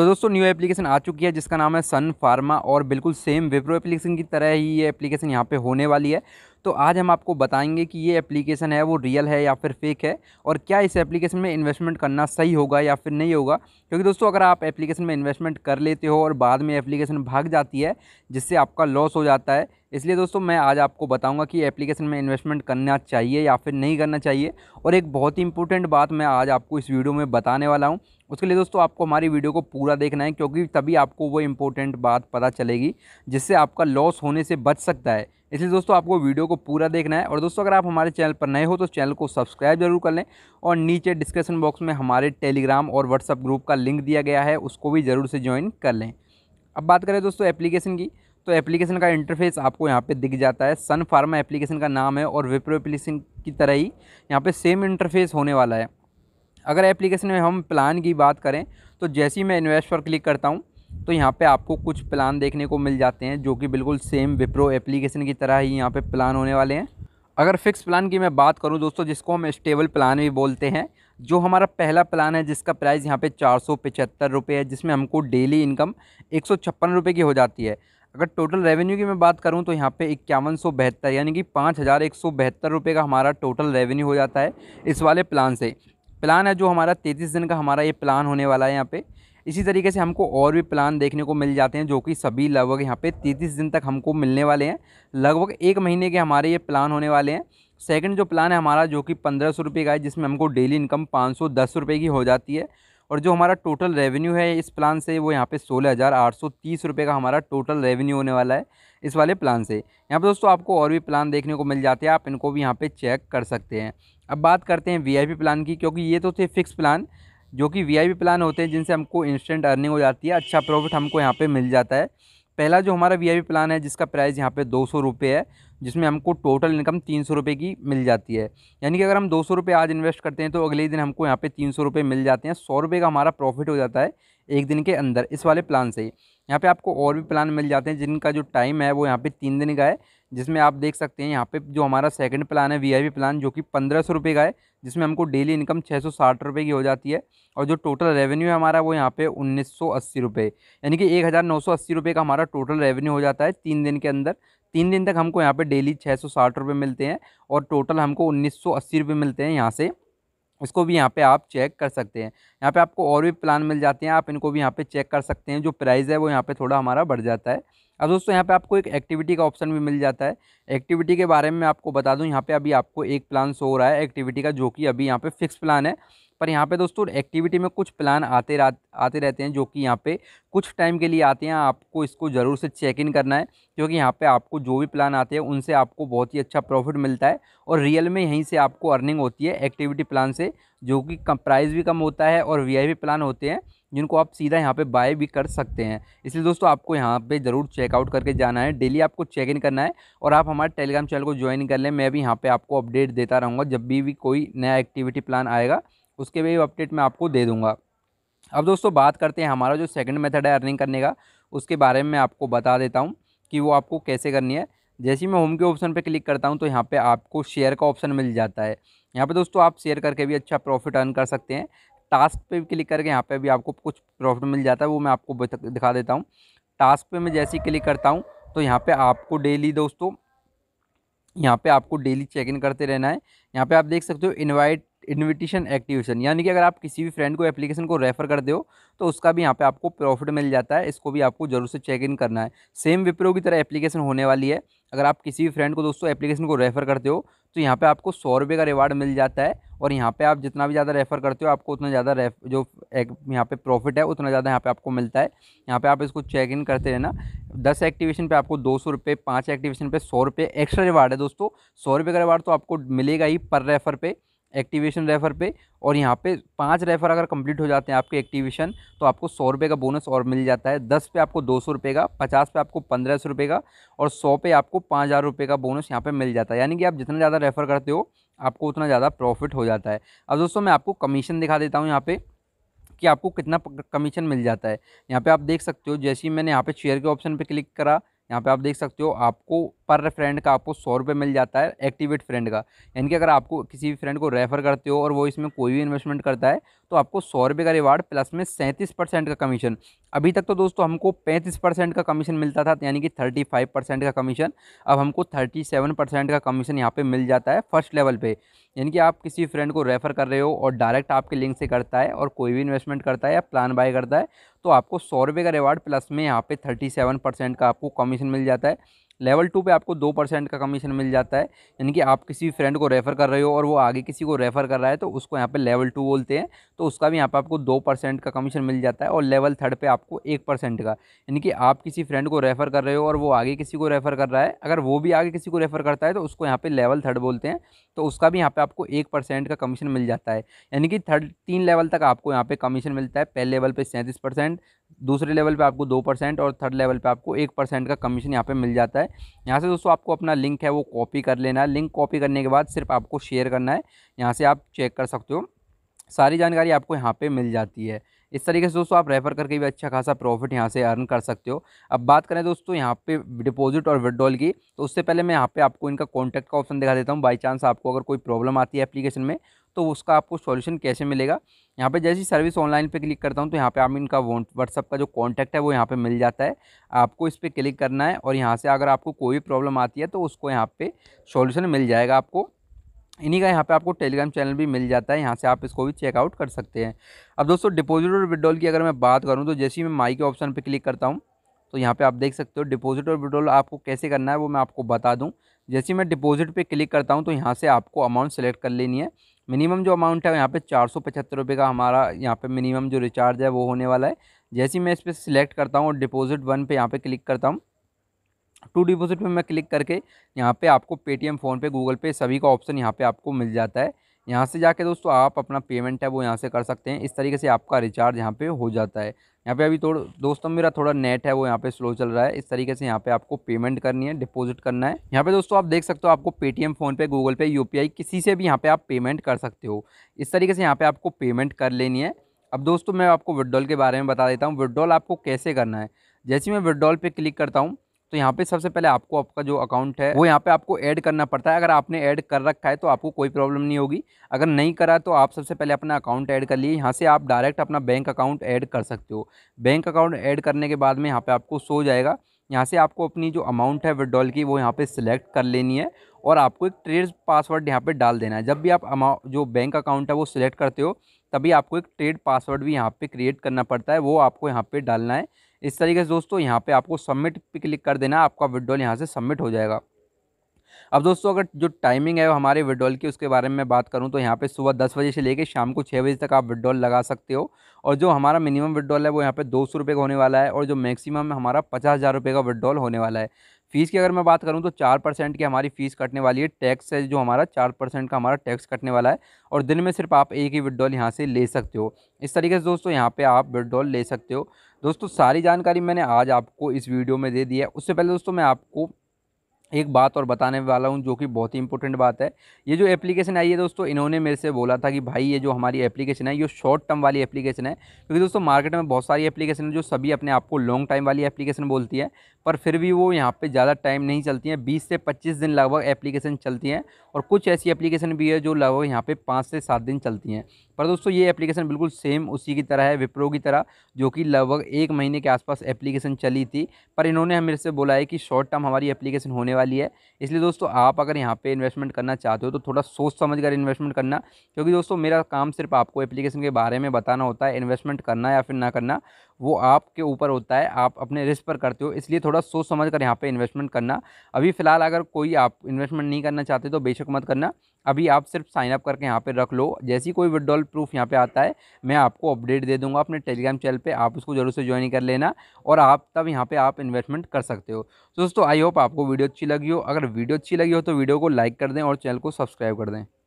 तो दोस्तों new application आ चुकी है जिसका नाम है सन फार्मा और बिल्कुल सेम विप्रो एप्लीकेशन की तरह ही ये एप्लीकेशन यहाँ पे होने वाली है तो आज हम आपको बताएंगे कि ये एप्लीकेशन है वो रियल है या फिर फेक है और क्या इस एप्लीकेशन में इन्वेस्टमेंट करना सही होगा या फिर नहीं होगा क्योंकि दोस्तों अगर आप एप्लीकेशन में इन्वेस्टमेंट कर लेते हो और बाद में एप्लीकेशन भाग जाती है जिससे आपका लॉस हो जाता है इसलिए दोस्तों मैं आज आपको बताऊंगा कि एप्लीकेशन में इन्वेस्टमेंट करना चाहिए या फिर नहीं करना चाहिए और एक बहुत ही इंपॉर्टेंट बात मैं आज आपको इस वीडियो में बताने वाला हूं उसके लिए दोस्तों आपको हमारी वीडियो को पूरा देखना है क्योंकि तभी आपको वो इम्पोर्टेंट बात पता चलेगी जिससे आपका लॉस होने से बच सकता है इसलिए दोस्तों आपको वीडियो को पूरा देखना है और दोस्तों अगर आप हमारे चैनल पर नए हो तो चैनल को सब्सक्राइब जरूर कर लें और नीचे डिस्क्रिप्शन बॉक्स में हमारे टेलीग्राम और व्हाट्सअप ग्रुप का लिंक दिया गया है उसको भी ज़रूर से ज्वाइन कर लें अब बात करें दोस्तों एप्लीकेशन की तो एप्लीकेशन का इंटरफेस आपको यहाँ पे दिख जाता है सन फार्मा एप्लीकेशन का नाम है और विप्रो एप्लीकेशन की तरह ही यहाँ पे सेम इंटरफेस होने वाला है अगर एप्लीकेशन में हम प्लान की बात करें तो जैसे ही मैं इन्वेस्ट पर क्लिक करता हूँ तो यहाँ पे आपको कुछ प्लान देखने को मिल जाते हैं जो कि बिल्कुल सेम विप्रो एप्लीकेशन की तरह ही यहाँ पे प्लान होने वाले हैं अगर फिक्स प्लान की मैं बात करूँ दोस्तों जिसको हम स्टेबल प्लान भी बोलते हैं जो हमारा पहला प्लान है जिसका प्राइस यहाँ पे चार सौ पचहत्तर रुपये है जिसमें हमको डेली इनकम एक सौ छप्पन रुपये की हो जाती है अगर टोटल रेवेन्यू की मैं बात करूँ तो यहाँ पे इक्यावन सौ बहत्तर यानी कि पाँच हज़ार एक सौ बहत्तर रुपये का हमारा टोटल रेवेन्यू हो जाता है इस वाले प्लान से प्लान है जो हमारा तैंतीस दिन का हमारा ये प्लान होने वाला है यहाँ पे इसी तरीके से हमको और भी प्लान देखने को मिल जाते हैं जो कि सभी लगभग यहाँ पे तैंतीस दिन तक हमको मिलने वाले हैं लगभग एक महीने के हमारे ये प्लान होने वाले हैं सेकंड जो प्लान है हमारा जो कि पंद्रह सौ रुपये का है जिसमें हमको डेली इनकम पाँच सौ दस रुपये की हो जाती है और जो हमारा टोटल रेवेन्यू है इस प्लान से वो यहाँ पे सोलह हज़ार आठ सौ तीस रुपये का हमारा टोटल रेवेन्यू होने वाला है इस वाले प्लान से यहाँ पे दोस्तों आपको और भी प्लान देखने को मिल जाते हैं आप इनको भी यहाँ पे चेक कर सकते हैं अब बात करते हैं वीआईपी प्लान की क्योंकि ये तो थे फिक्स प्लान जो कि वीआईपी प्लान होते हैं जिनसे हमको इंस्टेंट अर्निंग हो जाती है अच्छा प्रॉफिट हमको यहाँ पर मिल जाता है पहला जो हमारा वीआईपी प्लान है जिसका प्राइस यहाँ पे दो सौ रुपये है जिसमें हमको टोटल इनकम तीन सौ रुपये की मिल जाती है यानी कि अगर हम दो सौ रुपये आज इन्वेस्ट करते हैं तो अगले दिन हमको यहाँ पे तीन सौ रुपये मिल जाते हैं सौ रुपये का हमारा प्रॉफिट हो जाता है एक दिन के अंदर इस वाले प्लान से यहाँ पे आपको और भी प्लान मिल जाते हैं जिनका जो टाइम है वो यहाँ पे तीन दिन का है जिसमें आप देख सकते हैं यहाँ पे जो हमारा सेकंड प्लान है वीआईपी प्लान जो कि पंद्रह सौ रुपये का है जिसमें हमको डेली इनकम छः सौ साठ रुपये की हो जाती है और जो टोटल रेवेन्यू है हमारा वो यहाँ पे उन्नीस सौ अस्सी रुपये यानी कि एक हज़ार नौ सौ अस्सी रुपये का हमारा टोटल रेवेन्यू हो जाता है तीन दिन के अंदर तीन दिन तक हमको यहाँ पर डेली छः सौ साठ रुपये मिलते हैं और टोटल हमको उन्नीस सौ अस्सी रुपये मिलते हैं यहाँ से इसको भी यहाँ पे आप चेक कर सकते हैं यहाँ पे आपको और भी प्लान मिल जाते हैं आप इनको भी यहाँ पे चेक कर सकते हैं जो प्राइस है वो यहाँ पे थोड़ा हमारा बढ़ जाता है अब दोस्तों यहाँ पे आपको एक एक्टिविटी का ऑप्शन भी मिल जाता है एक्टिविटी के बारे में आपको बता दूँ यहाँ पे अभी आपको एक प्लान सो हो रहा है एक्टिविटी का जो कि अभी यहाँ पर फिक्स प्लान है पर यहाँ पे दोस्तों एक्टिविटी में कुछ प्लान आते रह, आते रहते हैं जो कि यहाँ पे कुछ टाइम के लिए आते हैं आपको इसको ज़रूर से चेक इन करना है क्योंकि यहाँ पे आपको जो भी प्लान आते हैं उनसे आपको बहुत ही अच्छा प्रॉफिट मिलता है और रियल में यहीं से आपको अर्निंग होती है एक्टिविटी प्लान से जो कि प्राइस भी कम होता है और वी प्लान होते हैं जिनको आप सीधा यहाँ पे बाय भी कर सकते हैं इसलिए दोस्तों आपको यहाँ पे ज़रूर चेकआउट करके जाना है डेली आपको चेक इन करना है और आप हमारे टेलीग्राम चैनल को ज्वाइन कर लें मैं भी यहाँ पे आपको अपडेट देता रहूँगा जब भी भी कोई नया एक्टिविटी प्लान आएगा उसके भी अपडेट मैं आपको दे दूँगा अब दोस्तों बात करते हैं हमारा जो सेकंड मेथड है अर्निंग करने का उसके बारे में मैं आपको बता देता हूँ कि वो आपको कैसे करनी है जैसे ही मैं होम के ऑप्शन पे क्लिक करता हूँ तो यहाँ पे आपको शेयर का ऑप्शन मिल जाता है यहाँ पे दोस्तों आप शेयर करके भी अच्छा प्रॉफिट अर्न कर सकते हैं टास्क पे भी क्लिक करके यहाँ पे भी आपको कुछ प्रॉफिट मिल जाता है वो मैं आपको दिखा देता हूँ टास्क पे मैं जैसे ही क्लिक करता हूँ तो यहाँ पर आपको डेली दोस्तों यहाँ पर आपको डेली चेक इन करते रहना है यहाँ पर आप देख सकते हो इन्वाइट इन्विटेशन एक्टिवेशन यानी कि अगर आप किसी भी फ्रेंड को एप्लीकेशन को रेफ़र कर दो तो उसका भी यहाँ पे आपको प्रॉफिट मिल जाता है इसको भी आपको जरूर से चेक इन करना है सेम विप्रो की तरह एप्लीकेशन होने वाली है अगर आप किसी भी फ्रेंड को दोस्तों एप्लीकेशन को रेफ़र करते हो तो यहाँ पे आपको सौ रुपये का रिवार्ड मिल जाता है और यहाँ पे आप जितना भी ज़्यादा रेफ़र करते हो आपको उतना ज़्यादा रेफ जो एक यहाँ पे प्रॉफिट है उतना ज़्यादा यहाँ पे आपको मिलता है यहाँ पे आप इसको चेक इन करते रहना दस एक्टिवेशन पे आपको दो सौ रुपये पाँच एक्टिवेशन पर सौ रुपये एक्स्ट्रा रिवार्ड है दोस्तों सौ रुपये का रिवार्ड तो आपको मिलेगा ही पर रेफ़र पर एक्टिवेशन रेफर पे और यहाँ पे पांच रेफर अगर कंप्लीट हो जाते हैं आपके एक्टिवेशन तो आपको सौ रुपये का बोनस और मिल जाता है दस पे आपको दो सौ रुपये का पचास पे आपको पंद्रह सौ रुपये का और सौ पे आपको पाँच हज़ार रुपये का बोनस यहाँ पे मिल जाता है यानी कि आप जितना ज़्यादा रेफ़र करते हो आपको उतना ज़्यादा प्रॉफिट हो जाता है अब दोस्तों मैं आपको कमीशन दिखा देता हूँ यहाँ पर कि आपको कितना कमीशन मिल जाता है यहाँ पर आप देख सकते हो जैसे ही मैंने यहाँ पर शेयर के ऑप्शन पर क्लिक करा यहाँ पर आप देख सकते हो आपको पर फ्रेंड का आपको सौ रुपये मिल जाता है एक्टिवेट फ्रेंड का यानी कि अगर आपको किसी भी फ्रेंड को रेफ़र करते हो और वो इसमें कोई भी इन्वेस्टमेंट करता है तो आपको सौ रुपये का रिवार्ड प्लस में सैंतीस परसेंट का कमीशन अभी तक तो दोस्तों हमको पैंतीस परसेंट का कमीशन मिलता था तो यानी कि थर्टी फाइव परसेंट का कमीशन अब हमको थर्टी सेवन परसेंट का कमीशन यहाँ पे मिल जाता है फर्स्ट लेवल पे यानी कि आप किसी फ्रेंड को रेफ़र कर रहे हो और डायरेक्ट आपके लिंक से करता है और कोई भी इन्वेस्टमेंट करता है या प्लान बाय करता है तो आपको सौ रुपये का रिवार्ड प्लस में यहाँ पे थर्टी सेवन परसेंट का आपको कमीशन मिल जाता है लेवल टू पे आपको दो परसेंट का कमीशन मिल जाता है यानी कि आप किसी फ्रेंड को रेफ़र कर रहे हो और वो आगे किसी को रेफ़र कर रहा है तो उसको यहाँ पे लेवल टू बोलते हैं तो उसका भी यहाँ पे आपको दो परसेंट का कमीशन मिल जाता है और लेवल थर्ड पे आपको एक परसेंट का यानी कि आप किसी फ्रेंड को रेफ़र कर रहे हो और वो आगे किसी को रेफ़र कर रहा है अगर वो भी आगे किसी को रेफ़र करता है तो उसको यहाँ पर लेवल थर्ड बोलते हैं तो उसका भी यहाँ पर आपको एक का कमीशन मिल जाता है यानी कि थर्ड तीन लेवल तक आपको यहाँ पर कमीशन मिलता है पहले लेवल पर सैंतीस दूसरे लेवल पे आपको दो परसेंट और थर्ड लेवल पे आपको एक परसेंट का कमीशन यहाँ पे मिल जाता है यहाँ से दोस्तों आपको अपना लिंक है वो कॉपी कर लेना है लिंक कॉपी करने के बाद सिर्फ आपको शेयर करना है यहाँ से आप चेक कर सकते हो सारी जानकारी आपको यहाँ पे मिल जाती है इस तरीके से दोस्तों आप रेफ़र करके भी अच्छा खासा प्रॉफिट यहाँ से अर्न कर सकते हो अब बात करें दोस्तों यहाँ पे डिपॉजिट और विड्रॉल की तो उससे पहले मैं यहाँ पे आपको इनका कॉन्टैक्ट का ऑप्शन दिखा देता हूँ बाई चांस आपको अगर कोई प्रॉब्लम आती है एप्लीकेशन में तो उसका आपको सॉल्यूशन कैसे मिलेगा यहाँ पे जैसी सर्विस ऑनलाइन पे क्लिक करता हूँ तो यहाँ पे आप इनका व्हाट्सअप का जो कॉन्टैक्ट है वो यहाँ पे मिल जाता है आपको इस पर क्लिक करना है और यहाँ से अगर आपको कोई भी प्रॉब्लम आती है तो उसको यहाँ पर सोल्यूशन मिल जाएगा आपको इन्हीं का यहाँ पे आपको टेलीग्राम चैनल भी मिल जाता है यहाँ से आप इसको भी चेकआउट कर सकते हैं अब दोस्तों डिपॉजिट और विड्रॉल की अगर मैं बात करूँ तो जैसे ही मैं माई के ऑप्शन पर क्लिक करता हूँ तो यहाँ पे आप देख सकते हो डिपॉजिट और विड्रॉल आपको कैसे करना है वो मैं आपको बता दूँ जैसे मैं डिपॉजिट पर क्लिक करता हूँ तो यहाँ से आपको अमाउंट सेलेक्ट कर लेनी है मिनिमम जो अमाउंट है यहाँ पे चार सौ पचहत्तर रुपये का हमारा यहाँ पे मिनिमम जो रिचार्ज है वो होने वाला है जैसे ही मैं इस पर सिलेक्ट करता हूँ और डिपोज़िट वन पे यहाँ पे क्लिक करता हूँ टू डिपोज़िट पे मैं क्लिक करके यहाँ पे आपको पेटीएम फ़ोनपे गूगल पे सभी का ऑप्शन यहाँ पे आपको मिल जाता है यहाँ से जाके दोस्तों आप अपना पेमेंट है वो यहाँ से कर सकते हैं इस तरीके से आपका रिचार्ज यहाँ पे हो जाता है यहाँ पे अभी थोड़ा दोस्तों मेरा थोड़ा नेट है वो यहाँ पे स्लो चल रहा है इस तरीके से यहाँ पे आपको पेमेंट करनी है डिपॉजिट करना है यहाँ पे दोस्तों आप देख सकते हो आपको पेटीएम फ़ोनपे गूगल पे यू किसी से भी यहाँ पर आप पेमेंट कर सकते हो इस तरीके से यहाँ पर आपको पेमेंट कर लेनी है अब दोस्तों मैं आपको विड्रॉल के बारे में बता देता हूँ विड्रॉल आपको कैसे करना है जैसे मैं विड्रॉल पर क्लिक करता हूँ तो यहाँ पे सबसे पहले आपको आपका जो अकाउंट है वो यहाँ पे आपको ऐड करना पड़ता है अगर आपने ऐड कर रखा है तो आपको कोई प्रॉब्लम नहीं होगी अगर नहीं करा तो आप सबसे पहले अपना अकाउंट ऐड कर लिए यहाँ से आप डायरेक्ट अपना बैंक अकाउंट ऐड कर सकते हो बैंक अकाउंट ऐड करने के बाद में यहाँ पर आपको सो जाएगा यहाँ से आपको अपनी जो अमाउंट है विड्रॉल की वो यहाँ पर सिलेक्ट कर लेनी है और आपको एक ट्रेड पासवर्ड यहाँ पर डाल देना है जब भी आप जो बैंक अकाउंट है वो सिलेक्ट करते हो तभी आपको एक ट्रेड पासवर्ड भी यहाँ पर क्रिएट करना पड़ता है वो आपको यहाँ पर डालना है इस तरीके से दोस्तों यहाँ पे आपको सबमिट पे क्लिक कर देना आपका विड्रॉल यहाँ से सबमिट हो जाएगा अब दोस्तों अगर जो टाइमिंग है हमारे विड्रॉल की उसके बारे में बात करूँ तो यहाँ पे सुबह दस बजे से लेकर शाम को छः बजे तक आप विड्रॉल लगा सकते हो और जो हमारा मिनिमम विड्रॉल है वो यहाँ पे दो सौ रुपये का होने वाला है और जो मैक्सिमम हमारा पचास हज़ार रुपये का विड्रॉल होने वाला है फ़ीस की अगर मैं बात करूँ तो चार परसेंट की हमारी फ़ीस कटने वाली है टैक्स है जो हमारा चार परसेंट का हमारा टैक्स कटने वाला है और दिन में सिर्फ आप एक ही विड्रॉल यहाँ से ले सकते हो इस तरीके से दोस्तों यहाँ पे आप विड्रॉल ले सकते हो दोस्तों सारी जानकारी मैंने आज आपको इस वीडियो में दे दी है उससे पहले दोस्तों मैं आपको एक बात और बताने वाला हूँ जो कि बहुत ही इंपॉर्टेंट बात है ये जो एप्लीकेशन आई है दोस्तों इन्होंने मेरे से बोला था कि भाई ये जो हमारी एप्लीकेशन है ये शॉर्ट टर्म वाली एप्लीकेशन है क्योंकि दोस्तों मार्केट में बहुत सारी एप्लीकेशन है जो सभी अपने आप को लॉन्ग टाइम वाली एप्लीकेशन बोलती है पर फिर भी वो यहाँ पे ज़्यादा टाइम नहीं चलती हैं बीस से पच्चीस दिन लगभग एप्लीकेशन चलती हैं और कुछ ऐसी एप्लीकेशन भी है जो लगभग यहाँ पे पाँच से सात दिन चलती हैं पर दोस्तों ये एप्लीकेशन बिल्कुल सेम उसी की तरह है विप्रो की तरह जो कि लगभग एक महीने के आसपास एप्लीकेशन चली थी पर इन्होंने हमें से बोला है कि शॉर्ट टर्म हमारी एप्लीकेशन होने वाली है इसलिए दोस्तों आप अगर यहाँ पर इन्वेस्टमेंट करना चाहते हो तो थोड़ा सोच समझ कर इन्वेस्टमेंट करना क्योंकि दोस्तों मेरा काम सिर्फ आपको एप्लीकेशन के बारे में बताना होता है इन्वेस्टमेंट करना या फिर ना करना वो आपके ऊपर होता है आप अपने रिस्क पर करते हो इसलिए थोड़ा सोच समझ कर यहाँ पर इन्वेस्टमेंट करना अभी फ़िलहाल अगर कोई आप इन्वेस्टमेंट नहीं करना चाहते तो बेशक मत करना अभी आप सिर्फ साइन अप करके यहाँ पे रख लो जैसी कोई विड्रॉल प्रूफ यहाँ पे आता है मैं आपको अपडेट दे दूंगा अपने टेलीग्राम चैनल पे आप उसको जरूर से ज्वाइन कर लेना और आप तब यहाँ पे आप इन्वेस्टमेंट कर सकते हो तो दोस्तों आई होप आपको वीडियो अच्छी लगी हो अगर वीडियो अच्छी लगी हो तो वीडियो को लाइक कर दें और चैनल को सब्सक्राइब कर दें